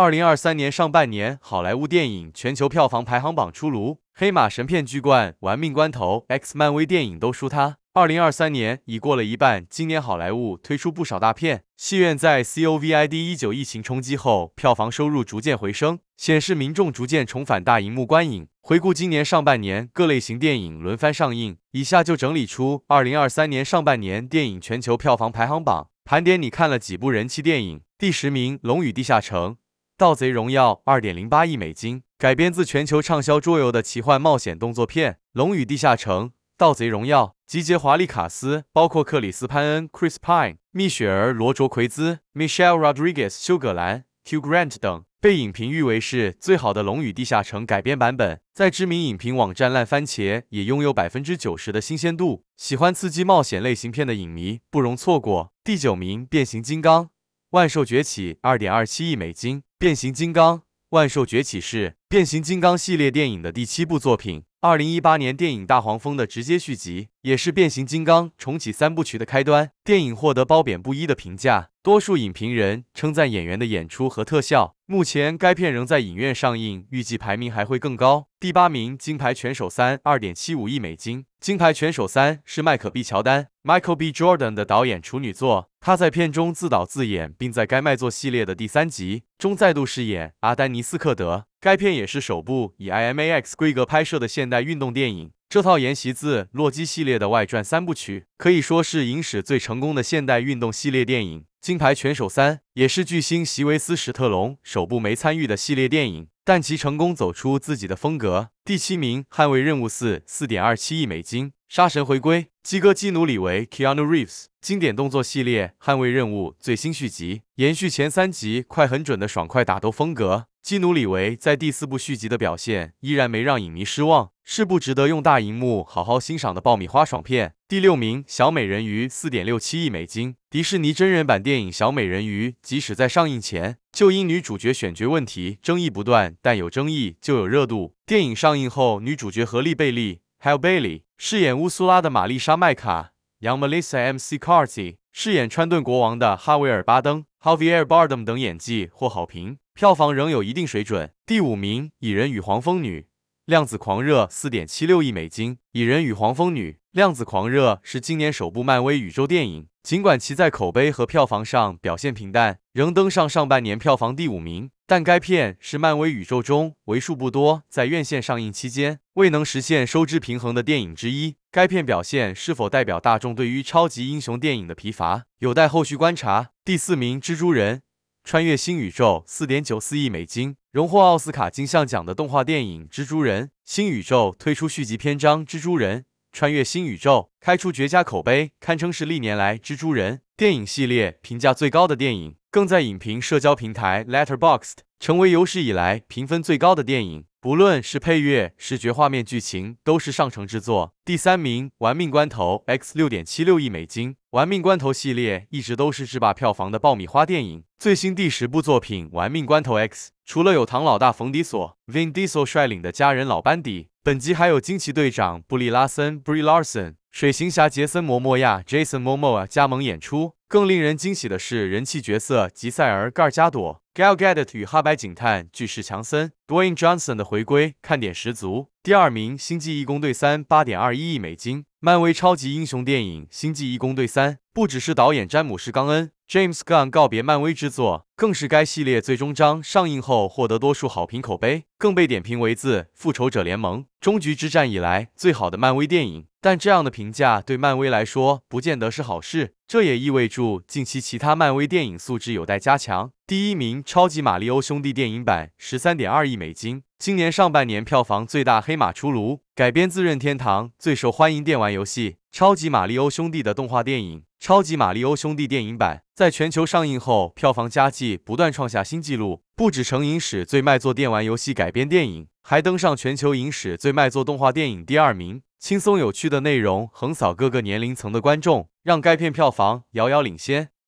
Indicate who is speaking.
Speaker 1: 二零二三年上半年，好莱坞电影全球票房排行榜出炉，黑马神片巨冠，玩命关头 X，漫威电影都输他。二零二三年已过了一半，今年好莱坞推出不少大片，戏院在 C O V I D 一九疫情冲击后，票房收入逐渐回升，显示民众逐渐重返大荧幕观影。回顾今年上半年，各类型电影轮番上映，以下就整理出二零二三年上半年电影全球票房排行榜，盘点你看了几部人气电影。第十名，《龙与地下城》。《盗贼荣耀》二点零八亿美金，改编自全球畅销桌游的奇幻冒险动作片《龙与地下城》。《盗贼荣耀》集结华丽卡斯，包括克里斯潘恩 （Chris Pine）、蜜雪儿罗卓奎兹 （Michelle Rodriguez）、休格兰 （Hugh Grant） 等，被影评誉为是最好的《龙与地下城》改编版本。在知名影评网站烂番茄也拥有百分之九十的新鲜度，喜欢刺激冒险类型片的影迷不容错过。第九名，《变形金刚》。《万兽崛起》二点二七亿美金，《变形金刚：万兽崛起》是《变形金刚》系列电影的第七部作品，二零一八年电影《大黄蜂》的直接续集。也是《变形金刚》重启三部曲的开端。电影获得褒贬不一的评价，多数影评人称赞演员的演出和特效。目前该片仍在影院上映，预计排名还会更高。第八名，《金牌拳手三》二点七五亿美金，《金牌拳手三》是迈克 b 乔丹 （Michael B. Jordan） 的导演处女作，他在片中自导自演，并在该卖座系列的第三集中再度饰演阿丹尼斯·克德。该片也是首部以 IMAX 规格拍摄的现代运动电影。这套沿袭自《洛基》系列的外传三部曲，可以说是影史最成功的现代运动系列电影。《金牌拳手三》也是巨星席维斯·史特龙首部没参与的系列电影，但其成功走出自己的风格。第七名，《捍卫任务四》四点二七亿美金，《杀神回归》基哥基努里维 （Keanu Reeves） 经典动作系列《捍卫任务》最新续集，延续前三集快、狠、准的爽快打斗风格。基努·里维在第四部续集的表现依然没让影迷失望，是部值得用大荧幕好好欣赏的爆米花爽片。第六名，《小美人鱼》四点六七亿美金，迪士尼真人版电影《小美人鱼》即使在上映前就因女主角选角问题争议不断，但有争议就有热度。电影上映后，女主角和丽贝利 h 有 l a y 饰演乌苏拉的玛丽莎·麦卡 （Melissa McCarthy） 饰演川顿国王的哈维尔·巴登 （Javier Bardem） 等演技获好评。票房仍有一定水准。第五名，《蚁人与黄蜂女：量子狂热》四点七六亿美金，《蚁人与黄蜂女：量子狂热》是今年首部漫威宇宙电影，尽管其在口碑和票房上表现平淡，仍登上上半年票房第五名。但该片是漫威宇宙中为数不多在院线上映期间未能实现收支平衡的电影之一。该片表现是否代表大众对于超级英雄电影的疲乏，有待后续观察。第四名，《蜘蛛人》。穿越新宇宙，四点九四亿美金，荣获奥斯卡金像奖的动画电影《蜘蛛人：新宇宙》推出续集篇章《蜘蛛人》。穿越新宇宙，开出绝佳口碑，堪称是历年来蜘蛛人电影系列评价最高的电影，更在影评社交平台 Letterboxd 成为有史以来评分最高的电影。不论是配乐、视觉画面、剧情，都是上乘之作。第三名，《玩命关头 X》六点七六亿美金，《玩命关头》系列一直都是制霸票房的爆米花电影，最新第十部作品《玩命关头 X》除了有唐老大冯迪索 Vin Diesel 率领的家人老班底。本集还有惊奇队长布里拉森 （Brie Larson）、水行侠杰森·摩莫亚 （Jason Momoa） 加盟演出。更令人惊喜的是，人气角色吉塞尔·盖尔加朵 （Gail Gadot） 与哈白警探巨石强森 （Dwayne Johnson） 的回归，看点十足。第二名，《星际义工队三》八点二一亿美金，漫威超级英雄电影《星际义工队三》不只是导演詹姆士·冈恩。James Gunn 告别漫威之作，更是该系列最终章上映后获得多数好评口碑，更被点评为自《复仇者联盟：终局之战》以来最好的漫威电影。但这样的评价对漫威来说不见得是好事，这也意味着近期其他漫威电影素质有待加强。第一名《超级马里欧兄弟》电影版十三点二亿美金，今年上半年票房最大黑马出炉，改编自任天堂最受欢迎电玩游戏《超级马里欧兄弟》的动画电影《超级马里欧兄弟》电影版在全球上映后，票房佳绩不断创下新纪录，不止成影史最卖座电玩游戏改编电影。还登上全球影史最卖座动画电影第二名，轻松有趣的内容横扫各个年龄层的观众，让该片票房遥遥领先。